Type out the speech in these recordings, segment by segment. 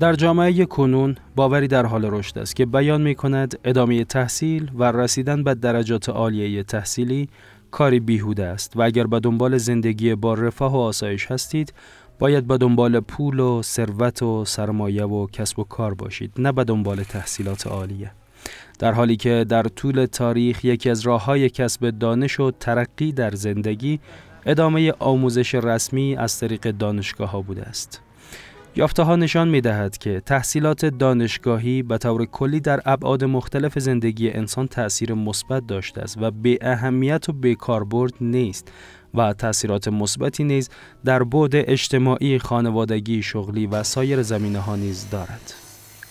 در جامعه کنون باوری در حال رشد است که بیان می کند ادامه تحصیل و رسیدن به درجات عالیه تحصیلی کاری بیهوده است و اگر به دنبال زندگی با رفاه و آسایش هستید باید به دنبال پول و ثروت و سرمایه و کسب و کار باشید نه به دنبال تحصیلات عالیه در حالی که در طول تاریخ یکی از راه های کسب دانش و ترقی در زندگی ادامه آموزش رسمی از طریق دانشگاه ها بوده است. یافته ها نشان می دهد که تحصیلات دانشگاهی به طور کلی در ابعاد مختلف زندگی انسان تأثیر مثبت داشته است و به اهمیت و به کاربرد نیست و تاثیرات مثبتی نیز در بعد اجتماعی، خانوادگی، شغلی و سایر زمینه ها نیز دارد.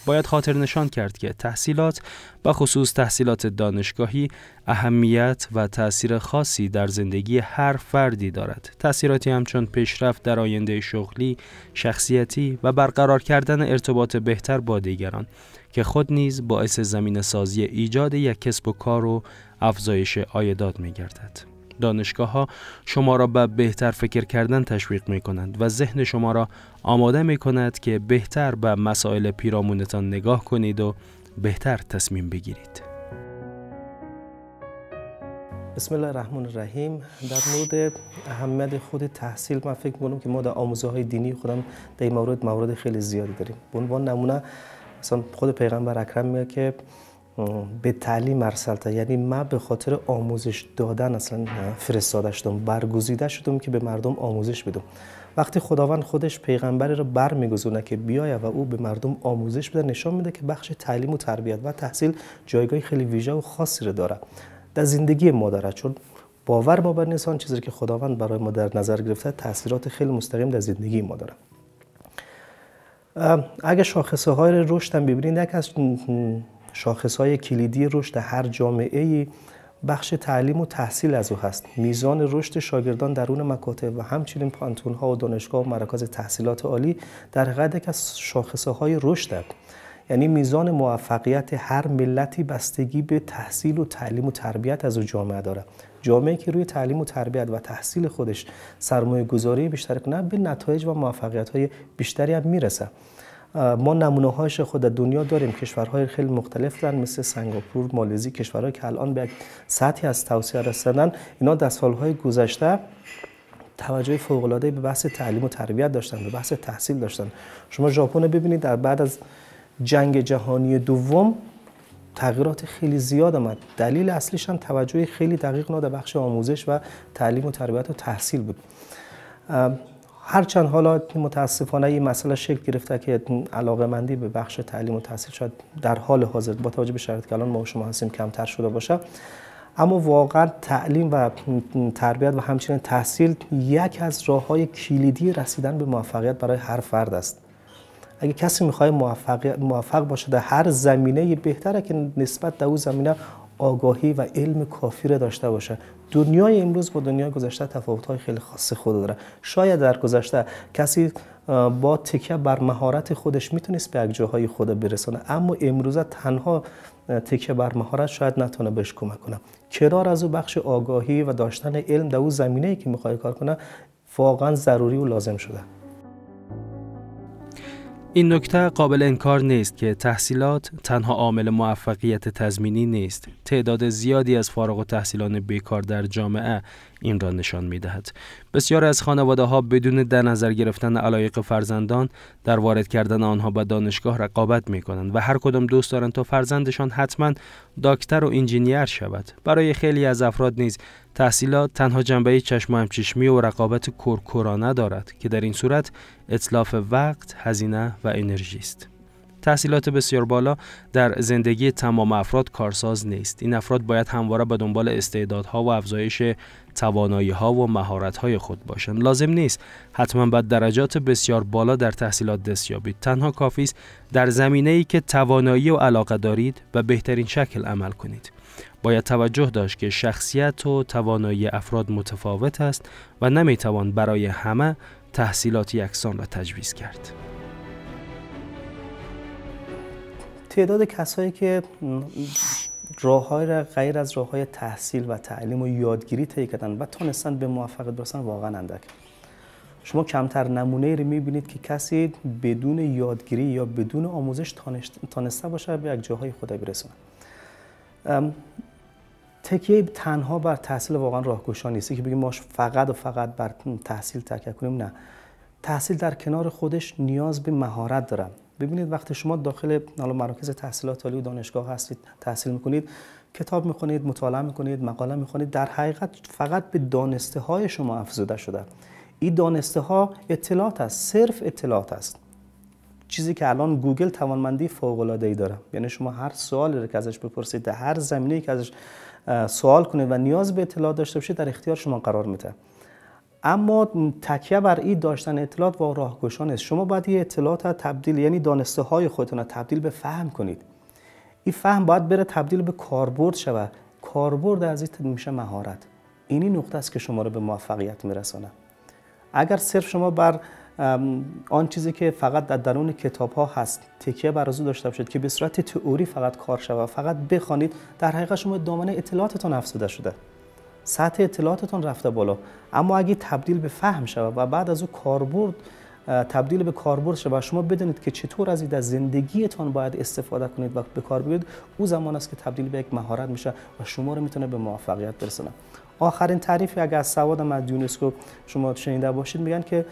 باید خاطر نشان کرد که تحصیلات و خصوص تحصیلات دانشگاهی اهمیت و تاثیر خاصی در زندگی هر فردی دارد. تاثیراتی همچون پیشرفت در آینده شغلی، شخصیتی و برقرار کردن ارتباط بهتر با دیگران که خود نیز باعث زمین سازی ایجاد یک کسب و کار و افزایش آیداد می گردد. دانشگاه ها شما را به بهتر فکر کردن تشویق می کنند و ذهن شما را آماده می کند که بهتر به مسائل پیرامونتان نگاه کنید و بهتر تصمیم بگیرید. بسم الله الرحمن الرحیم در مورد احمد خود تحصیل من فکر می‌کنم که ما در آموزه دینی خودم در این مورد موارد خیلی زیادی داریم به عنوان نمونه مثلا خود پیغمبر اکرم میگه که به تعلیم ارسلتا یعنی من به خاطر آموزش دادن اصلا فرستاده شدم برگزیده شدم که به مردم آموزش بدم وقتی خداوند خودش پیغمبری را برمیگزونه که بیای و او به مردم آموزش بده نشان میده که بخش تعلیم و تربیت و تحصیل جایگاه خیلی ویژه و خاصی را داره در زندگی ما داره چون باور ما بر نسان چیزی که خداوند برای ما در نظر گرفته تاثیرات خیلی مستقیم در زندگی ما داره اگه شاخصه های رشد هم ببینید یک از های کلیدی رشد هر جامعه ای بخش تعلیم و تحصیل از او هست میزان رشد شاگردان درون مکاتب و همچنین پانتون ها و دانشگاه و مراکز تحصیلات عالی در قد یک از شاخصه های رشد است یعنی میزان موفقیت هر ملتی بستگی به تحصیل و تعلیم و تربیت از او جامعه داره جامعه که روی تعلیم و تربیت و تحصیل خودش سرمایه گذاری بیشتر کنه به نتایج و موفقیت های بیشتری هم میرسه ما نمونه هاش خود در دنیا داریم کشورهای خیلی مختلف دارن مثل سنگاپور مالزی کشورهایی که الان به سطحی از توسعه رسیدن اینا در سالهای گذشته توجه فوق العاده به بحث تعلیم و تربیت داشتن به بحث تحصیل داشتن شما ژاپن ببینید در بعد از جنگ جهانی دوم تغییرات خیلی زیاد آمد دلیل اصلیش هم توجه خیلی دقیق نه بخش آموزش و تعلیم و تربیت و تحصیل بود هرچند حالا متاسفانه این مسئله شکل گرفته که علاقه مندی به بخش تعلیم و تحصیل شاید در حال حاضر با توجه به شرایط که الان ما و شما هستیم کمتر شده باشه اما واقعا تعلیم و تربیت و همچنین تحصیل یک از راه های کلیدی رسیدن به موفقیت برای هر فرد است اگه کسی میخواد موفق, باشه در هر زمینه بهتره که نسبت به اون زمینه آگاهی و علم کافی را داشته باشه دنیای امروز با دنیای گذشته های خیلی خاص خود داره شاید در گذشته کسی با تکیه بر مهارت خودش میتونست به یک جاهای خود برسونه اما امروزه تنها تکیه بر مهارت شاید نتونه بهش کمک کنه کرار از او بخش آگاهی و داشتن علم در او زمینه ای که میخواد کار کنه واقعا ضروری و لازم شده این نکته قابل انکار نیست که تحصیلات تنها عامل موفقیت تضمینی نیست. تعداد زیادی از فارغ و تحصیلان بیکار در جامعه این را نشان می دهد. بسیار از خانواده ها بدون در نظر گرفتن علایق فرزندان در وارد کردن آنها به دانشگاه رقابت می کنند و هر کدام دوست دارند تا فرزندشان حتما دکتر و انجینیر شود. برای خیلی از افراد نیز تحصیلات تنها جنبه چشم و همچشمی و رقابت کرکرانه دارد که در این صورت اطلاف وقت، هزینه و انرژی است. تحصیلات بسیار بالا در زندگی تمام افراد کارساز نیست. این افراد باید همواره به دنبال استعدادها و افزایش توانایی ها و مهارت های خود باشند. لازم نیست حتما به درجات بسیار بالا در تحصیلات دست تنها کافی است در زمینه ای که توانایی و علاقه دارید و بهترین شکل عمل کنید. باید توجه داشت که شخصیت و توانایی افراد متفاوت است و نمیتوان برای همه تحصیلات یکسان را تجویز کرد. تعداد کسایی که راههای را غیر از راه های تحصیل و تعلیم و یادگیری طی کردن و تانستن به موفقیت برسن واقعا اندک شما کمتر نمونه ای رو میبینید که کسی بدون یادگیری یا بدون آموزش تانسته باشه به یک جاهای خدا تکیه تنها بر تحصیل واقعا راهگشا نیست که بگیم ما فقط و فقط بر تحصیل تکیه کنیم نه تحصیل در کنار خودش نیاز به مهارت داره ببینید وقتی شما داخل حالا مراکز تحصیلات عالی و دانشگاه هستید تحصیل میکنید کتاب میخونید مطالعه میکنید مقاله میخونید در حقیقت فقط به دانسته های شما افزوده شده این دانسته ها اطلاعات است صرف اطلاعات است چیزی که الان گوگل توانمندی فوق العاده ای داره یعنی شما هر سوالی رو که ازش بپرسید هر زمینه که ازش سوال کنه و نیاز به اطلاع داشته باشید در اختیار شما قرار میده اما تکیه بر این داشتن اطلاعات و راهگشان است شما باید این اطلاعات تبدیل یعنی دانسته های خودتون تبدیل به فهم کنید این فهم باید بره تبدیل به کاربرد شود کاربرد از این میشه مهارت اینی نقطه است که شما رو به موفقیت میرسانه اگر صرف شما بر آن چیزی که فقط در درون کتاب ها هست تکیه بر ازو داشته باشید که به صورت تئوری فقط کار شود فقط بخوانید در حقیقت شما دامنه اطلاعاتتان افزوده شده سطح اطلاعاتتان رفته بالا اما اگه تبدیل به فهم شود و بعد از او کاربرد تبدیل به کاربرد شود، و شما بدونید که چطور از این در زندگیتان باید استفاده کنید و به کار بگیرید او زمان است که تبدیل به یک مهارت میشه و شما رو میتونه به موفقیت برسونه آخرین تعریفی اگر از سواد از یونسکو شما شنیده باشید میگن که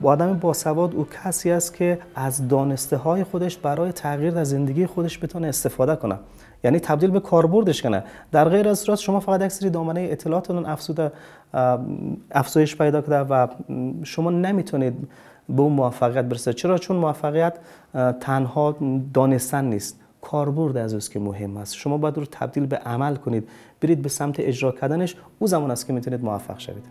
و آدم باسواد او کسی است که از دانسته های خودش برای تغییر در زندگی خودش بتونه استفاده کنه یعنی تبدیل به کاربردش کنه در غیر از صورت شما فقط یک سری دامنه اون افسوده، افزایش پیدا کرده و شما نمیتونید به اون موفقیت برسید چرا چون موفقیت تنها دانستن نیست کاربرد از اوست که مهم است شما باید رو تبدیل به عمل کنید برید به سمت اجرا کردنش او زمان است که میتونید موفق شوید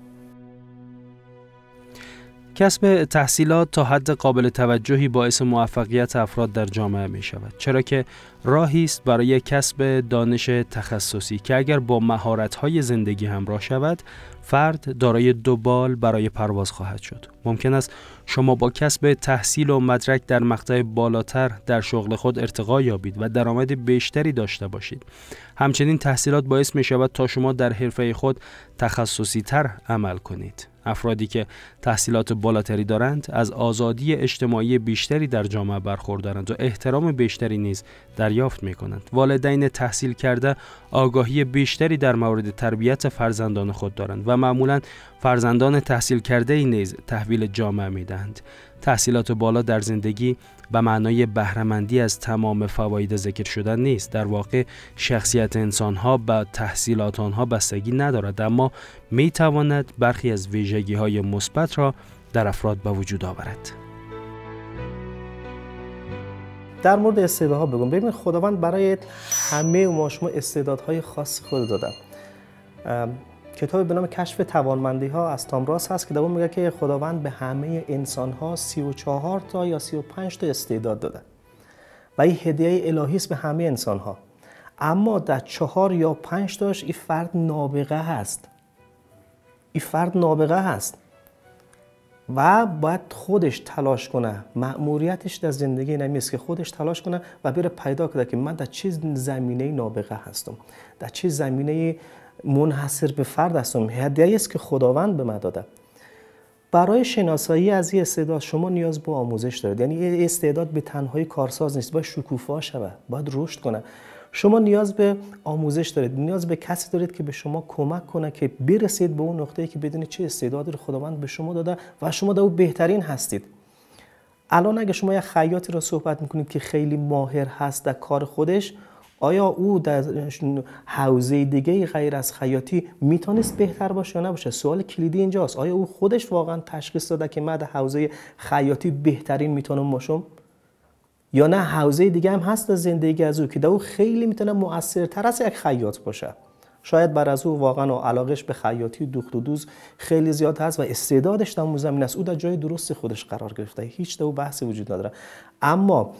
کسب تحصیلات تا حد قابل توجهی باعث موفقیت افراد در جامعه می شود چرا که راهی است برای کسب دانش تخصصی که اگر با مهارت های زندگی همراه شود فرد دارای دو بال برای پرواز خواهد شد ممکن است شما با کسب تحصیل و مدرک در مقطع بالاتر در شغل خود ارتقا یابید و درآمد بیشتری داشته باشید همچنین تحصیلات باعث می شود تا شما در حرفه خود تخصصی تر عمل کنید افرادی که تحصیلات بالاتری دارند از آزادی اجتماعی بیشتری در جامعه برخوردارند و احترام بیشتری نیز دریافت می کنند. والدین تحصیل کرده آگاهی بیشتری در مورد تربیت فرزندان خود دارند و معمولا فرزندان تحصیل کرده ای نیز تحویل جامعه می دهند. تحصیلات بالا در زندگی به معنای بهرهمندی از تمام فواید ذکر شدن نیست در واقع شخصیت انسان ها به تحصیلات آنها بستگی ندارد اما می تواند برخی از ویژگی های مثبت را در افراد به وجود آورد در مورد استعداد ها بگم ببین خداوند برای همه ما شما استعدادهای خاص خود دادم کتاب به نام کشف توانمندی ها از تامراس هست که دوام میگه که خداوند به همه انسان ها 34 تا یا 35 تا استعداد داده و این هدیه الهی است به همه انسان ها اما در چهار یا پنج تاش این فرد نابغه هست این فرد نابغه هست و باید خودش تلاش کنه مأموریتش در زندگی نمیست که خودش تلاش کنه و بره پیدا کنه که من در چه زمینه نابغه هستم در چه زمینه منحصر به فرد هستم هدیه است که خداوند به من داده برای شناسایی از این استعداد شما نیاز به آموزش دارید یعنی استعداد به تنهایی کارساز نیست باید شکوفا شود باید رشد کنه شما نیاز به آموزش دارید نیاز به کسی دارید که به شما کمک کنه که برسید به اون نقطه‌ای که بدونید چه استعدادی رو خداوند به شما داده و شما در بهترین هستید الان اگه شما یک خیاطی را صحبت میکنید که خیلی ماهر هست در کار خودش آیا او در حوزه دیگه غیر از خیاطی میتونست بهتر باشه یا نباشه سوال کلیدی اینجاست آیا او خودش واقعا تشخیص داده که من در حوزه خیاطی بهترین میتونم باشم یا نه حوزه دیگه هم هست در زندگی از او که او خیلی میتونه مؤثرتر از یک خیاط باشه شاید بر از او واقعا و علاقش به خیاطی دوخت و دوز خیلی زیاد هست و استعدادش در اون زمین است او در جای درست خودش قرار گرفته هیچ او بحثی وجود نداره اما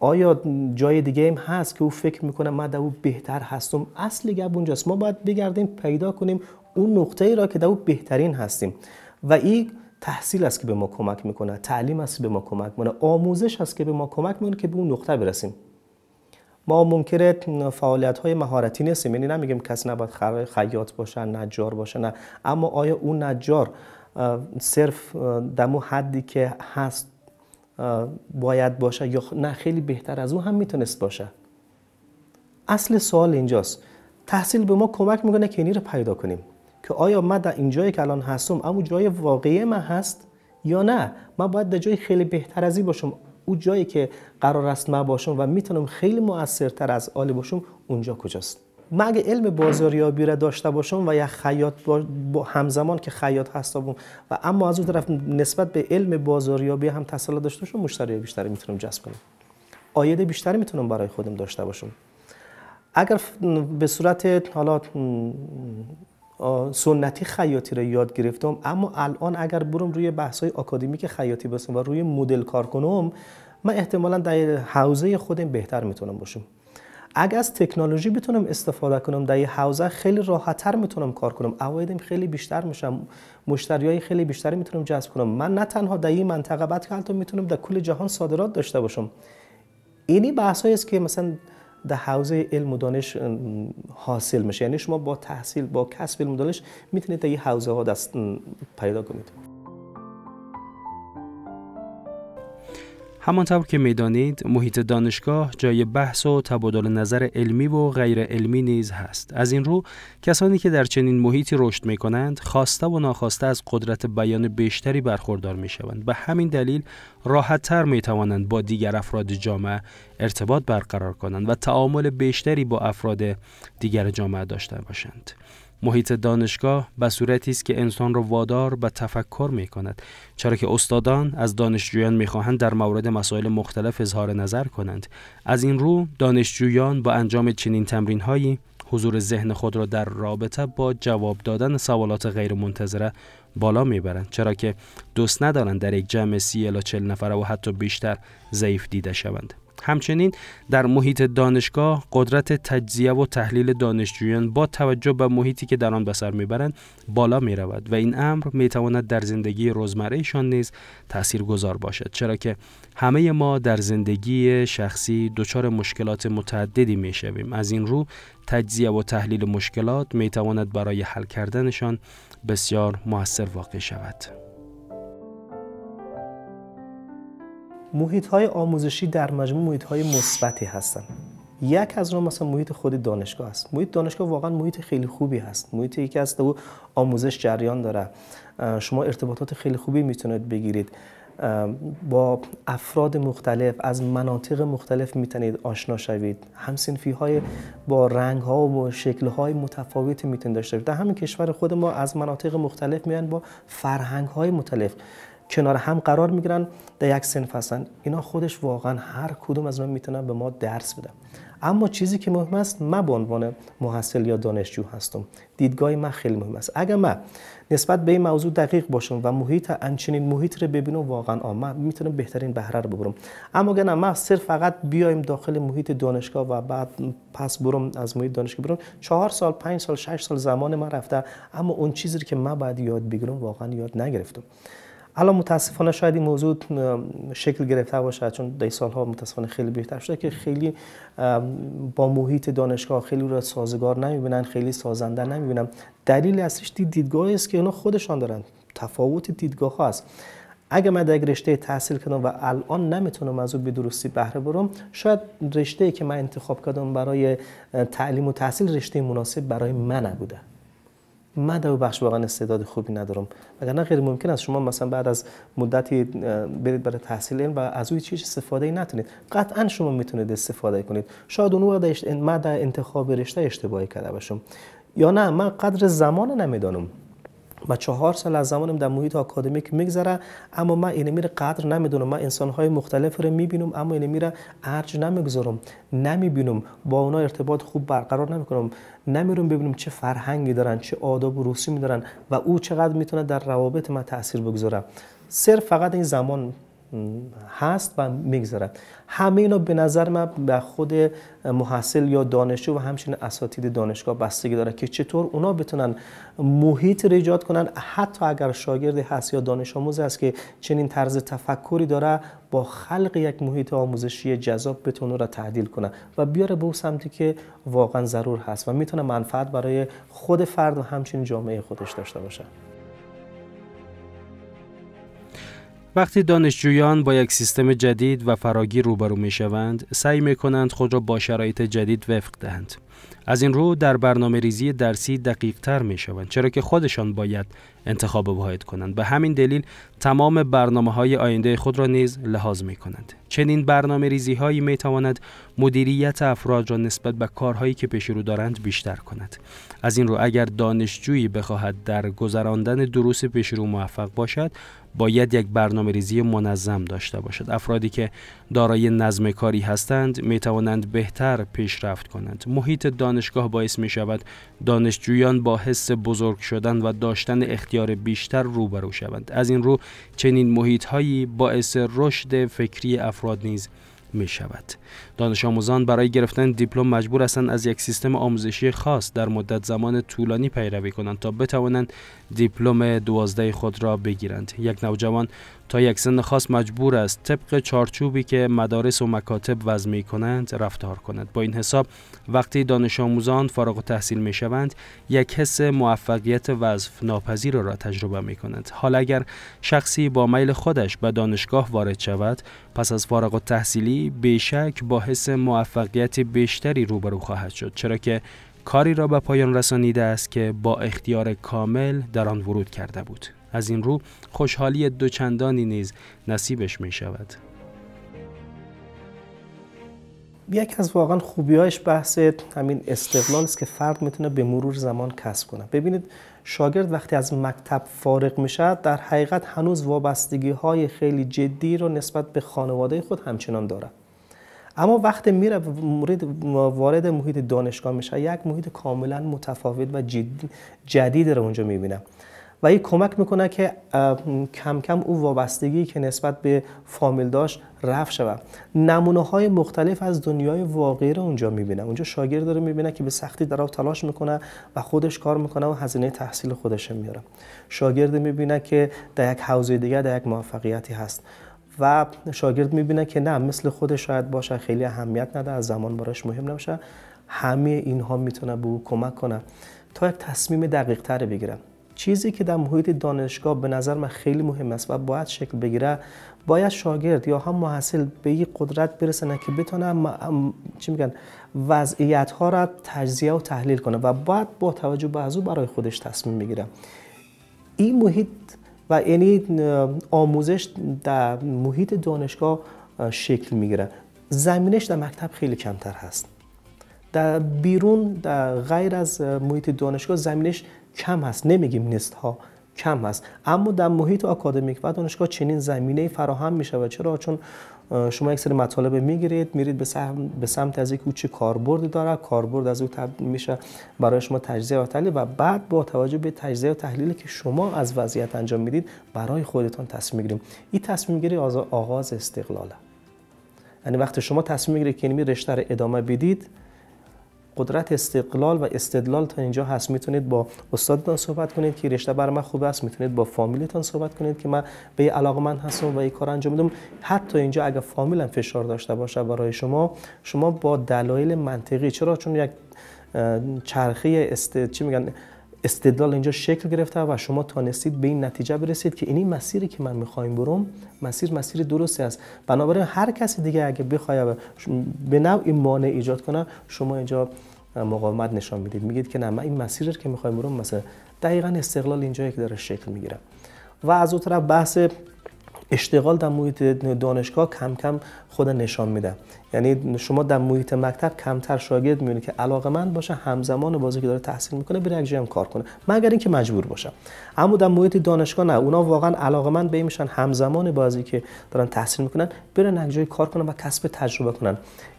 آیا جای دیگه ایم هست که او فکر میکنه من در او بهتر هستم اصل گب اونجاست ما باید بگردیم پیدا کنیم اون نقطه ای را که در او بهترین هستیم و این تحصیل است که به ما کمک میکنه تعلیم است به ما کمک میکنه آموزش است که به ما کمک میکنه که به اون نقطه برسیم ما منکر فعالیت های مهارتی نیستیم یعنی نمیگیم کسی نباید خیاط باشه نجار باشه نه اما آیا اون نجار صرف دمو حدی که هست باید باشه یا نه خیلی بهتر از اون هم میتونست باشه اصل سوال اینجاست تحصیل به ما کمک میکنه که اینی رو پیدا کنیم که آیا من در این جایی که الان هستم اما جای واقعی من هست یا نه من باید در جای خیلی بهتر از این باشم او جایی که قرار است من باشم و میتونم خیلی موثرتر از آلی باشم اونجا کجاست من اگه علم بازاریابی را داشته باشم و یا خیاط با همزمان که خیاط هستم و اما از اون طرف نسبت به علم بازاریابی هم تسلط داشته باشم مشتری بیشتری میتونم جذب کنم آید بیشتری میتونم برای خودم داشته باشم اگر به صورت حالا سنتی خیاطی را یاد گرفتم اما الان اگر بروم روی بحث های اکادمیک خیاطی باشم و روی مدل کار کنم من احتمالا در حوزه خودم بهتر میتونم باشم اگر از تکنولوژی بتونم استفاده کنم در حوزه خیلی راحتتر میتونم کار کنم اوایدم خیلی بیشتر میشم های خیلی بیشتری میتونم جذب کنم من نه تنها در این منطقه بلکه میتونم در کل جهان صادرات داشته باشم اینی بحث است که مثلا در حوزه علم و دانش حاصل میشه یعنی شما با تحصیل با کسب علم و دانش میتونید در این حوزه ها دست پیدا کنید همانطور که میدانید محیط دانشگاه جای بحث و تبادل نظر علمی و غیر علمی نیز هست از این رو کسانی که در چنین محیطی رشد می کنند خواسته و ناخواسته از قدرت بیان بیشتری برخوردار می شوند به همین دلیل راحت تر می توانند با دیگر افراد جامعه ارتباط برقرار کنند و تعامل بیشتری با افراد دیگر جامعه داشته باشند محیط دانشگاه به صورتی است که انسان را وادار به تفکر می کند چرا که استادان از دانشجویان میخواهند در مورد مسائل مختلف اظهار نظر کنند از این رو دانشجویان با انجام چنین تمرین هایی حضور ذهن خود را در رابطه با جواب دادن سوالات غیر منتظره بالا میبرند چرا که دوست ندارند در یک جمع سی الا چل نفره و حتی بیشتر ضعیف دیده شوند همچنین در محیط دانشگاه قدرت تجزیه و تحلیل دانشجویان با توجه به محیطی که در آن به سر میبرند بالا می رود و این امر می تواند در زندگی روزمرهشان نیز گذار باشد چرا که همه ما در زندگی شخصی دچار مشکلات متعددی می شویم از این رو تجزیه و تحلیل مشکلات می تواند برای حل کردنشان بسیار موثر واقع شود محیط های آموزشی در مجموع محیط های مثبتی هستند یک از اون مثلا محیط خود دانشگاه است محیط دانشگاه واقعا محیط خیلی خوبی هست محیط یکی از آموزش جریان داره شما ارتباطات خیلی خوبی میتونید بگیرید با افراد مختلف از مناطق مختلف میتونید آشنا شوید سنفی های با رنگ ها و شکل های متفاوت میتونید داشته باشید در همین کشور خود ما از مناطق مختلف میان با فرهنگ های مختلف کنار هم قرار میگیرن در یک سنف هستن اینا خودش واقعا هر کدوم از من میتونن به ما درس بدن اما چیزی که مهم است من به عنوان محصل یا دانشجو هستم دیدگاه من خیلی مهم است اگر من نسبت به این موضوع دقیق باشم و محیط انچنین محیط رو ببینم واقعا من میتونم بهترین بهره رو ببرم اما اگر من صرف فقط بیایم داخل محیط دانشگاه و بعد پس برم از محیط دانشگاه برم چهار سال پنج سال شش سال زمان من رفته اما اون چیزی که من بعد یاد بگیرم واقعا یاد نگرفتم الان متاسفانه شاید این موضوع شکل گرفته باشه چون در سالها متاسفانه خیلی بهتر شده که خیلی با محیط دانشگاه خیلی را سازگار نمیبینن خیلی سازنده نمیبینن دلیل اصلیش دید است که اونا خودشان دارن تفاوت دیدگاه است اگر من در رشته تحصیل کنم و الان نمیتونم از او به درستی بهره برم شاید رشته که من انتخاب کردم برای تعلیم و تحصیل رشته مناسب برای من نبوده من در بخش واقعا استعداد خوبی ندارم نه غیر ممکن است شما مثلا بعد از مدتی برید برای تحصیل علم و از اون چیز استفاده نتونید قطعا شما میتونید استفاده کنید شاید اون وقت من در انتخاب رشته اشتباهی کرده باشم یا نه من قدر زمان نمیدانم و چهار سال از زمانم در محیط آکادمیک میگذره اما من اینمی را قدر نمیدونم من انسانهای مختلف رو میبینم اما اینمی را ارج نمیگذارم نمیبینم با اونا ارتباط خوب برقرار نمیکنم نمیرم ببینم چه فرهنگی دارن چه آداب و رسومی دارن و او چقدر میتونه در روابط من تاثیر بگذاره صرف فقط این زمان هست و میگذرد همه اینا به نظر من به خود محصل یا دانشجو و همچنین اساتید دانشگاه بستگی داره که چطور اونا بتونن محیط ریجات ایجاد کنن حتی اگر شاگرد هست یا دانش آموز است که چنین طرز تفکری داره با خلق یک محیط آموزشی جذاب بتونه را تعدیل کنه و بیاره به سمتی که واقعا ضرور هست و میتونه منفعت برای خود فرد و همچنین جامعه خودش داشته باشه وقتی دانشجویان با یک سیستم جدید و فراگیر روبرو می شوند، سعی می کنند خود را با شرایط جدید وفق دهند. از این رو در برنامه ریزی درسی دقیق تر می شوند چرا که خودشان باید انتخاب واحد کنند به همین دلیل تمام برنامه های آینده خود را نیز لحاظ می کنند چنین برنامه ریزی هایی می تواند مدیریت افراد را نسبت به کارهایی که پیش رو دارند بیشتر کند از این رو اگر دانشجویی بخواهد در گذراندن دروس پیش رو موفق باشد باید یک برنامه ریزی منظم داشته باشد افرادی که دارای نظم کاری هستند می توانند بهتر پیشرفت کنند محیط دانشگاه باعث می شود دانشجویان با حس بزرگ شدن و داشتن اختیار بیشتر روبرو شوند از این رو چنین محیط هایی باعث رشد فکری افراد نیز می شود. دانش آموزان برای گرفتن دیپلم مجبور هستند از یک سیستم آموزشی خاص در مدت زمان طولانی پیروی کنند تا بتوانند دیپلم دوازده خود را بگیرند یک نوجوان تا یک سن خاص مجبور است طبق چارچوبی که مدارس و مکاتب وضع می کنند رفتار کند با این حساب وقتی دانش آموزان فارغ و تحصیل می شوند یک حس موفقیت وظف ناپذیر را تجربه می کنند حال اگر شخصی با میل خودش به دانشگاه وارد شود پس از فارغ التحصیلی تحصیلی بیشک با حس موفقیت بیشتری روبرو خواهد شد چرا که کاری را به پایان رسانیده است که با اختیار کامل در آن ورود کرده بود از این رو خوشحالی دوچندانی نیز نصیبش می شود یکی از واقعا هایش بحث همین استقلال است که فرد میتونه به مرور زمان کسب کنه ببینید شاگرد وقتی از مکتب فارغ میشه در حقیقت هنوز وابستگی های خیلی جدی رو نسبت به خانواده خود همچنان دارد اما وقتی میره وارد محیط دانشگاه میشه یک محیط کاملا متفاوت و جدید رو اونجا میبینه و این کمک میکنه که کم کم او وابستگی که نسبت به فامیل داشت رفت شود نمونه های مختلف از دنیای واقعی رو اونجا میبینه اونجا شاگرد داره میبینه که به سختی در تلاش میکنه و خودش کار میکنه و هزینه تحصیل خودش میاره شاگرد میبینه که در یک حوزه دیگه در یک موفقیتی هست و شاگرد میبینه که نه مثل خودش شاید باشه خیلی اهمیت نده از زمان براش مهم نباشه همه اینها میتونه به او کمک کنه تا یک تصمیم دقیق تر بگیره چیزی که در محیط دانشگاه به نظر من خیلی مهم است و باید شکل بگیره باید شاگرد یا هم محصل به این قدرت برسنه که بتونه چی میگن وضعیت ها را تجزیه و تحلیل کنه و باید با توجه به ازو برای خودش تصمیم بگیره این محیط و یعنی آموزش در محیط دانشگاه شکل میگیره زمینش در مکتب خیلی کمتر هست در بیرون در غیر از محیط دانشگاه زمینش کم هست نمیگیم نیست ها کم هست اما در محیط آکادمیک و دانشگاه چنین زمینه فراهم میشه و چرا چون شما یک سری مطالب میگیرید میرید به, سمت به سمت از یک چه کاربردی داره کاربرد از او تبدیل میشه برای شما تجزیه و تحلیل و بعد با توجه به تجزیه و تحلیلی که شما از وضعیت انجام میدید برای خودتان تصمیم میگیریم این تصمیم گیری از آغاز استقلاله یعنی وقتی شما تصمیم میگیرید که این رشته ادامه بدید قدرت استقلال و استدلال تا اینجا هست میتونید با استادتان صحبت کنید که رشته بر من خوب است میتونید با فامیلتان صحبت کنید که من به علاقه من هستم و این کار انجام میدم حتی اینجا اگر فامیلم فشار داشته باشه برای شما شما با دلایل منطقی چرا چون یک چرخی است چی میگن استدلال اینجا شکل گرفته و شما تانستید به این نتیجه برسید که این مسیری که من میخوایم بروم مسیر مسیر درستی است بنابراین هر کسی دیگه اگه بخوای به نوعی مانع ایجاد کنه شما اینجا مقاومت نشان میدید میگید که نه من این مسیر که میخوایم بروم مثلا دقیقا استقلال اینجا که داره شکل میگیره و از اون طرف بحث اشتغال در محیط دانشگاه کم کم خود نشان میده یعنی شما در محیط مکتب کمتر شاگرد میونه که علاقه من باشه همزمان بازی که داره تحصیل میکنه بره هم کار کنه مگر اینکه مجبور باشه. اما در محیط دانشگاه نه اونا واقعا علاقه من به میشن همزمان بازی که دارن تحصیل میکنن بره یک کار کنن و کسب تجربه کنن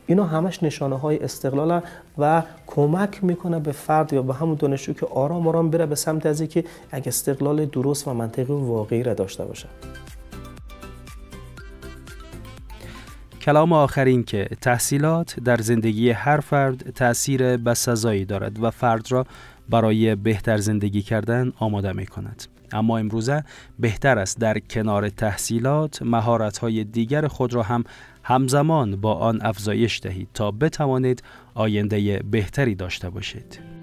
اینا همش نشانه های استقلال و کمک میکنه به فرد یا به همون دانشجو که آرام آرام بره به سمت از که اگه استقلال درست و منطقی و واقعی را داشته باشه کلام آخرین که تحصیلات در زندگی هر فرد تأثیر بسزایی دارد و فرد را برای بهتر زندگی کردن آماده می کند. اما امروزه بهتر است در کنار تحصیلات مهارت های دیگر خود را هم همزمان با آن افزایش دهید تا بتوانید آینده بهتری داشته باشید.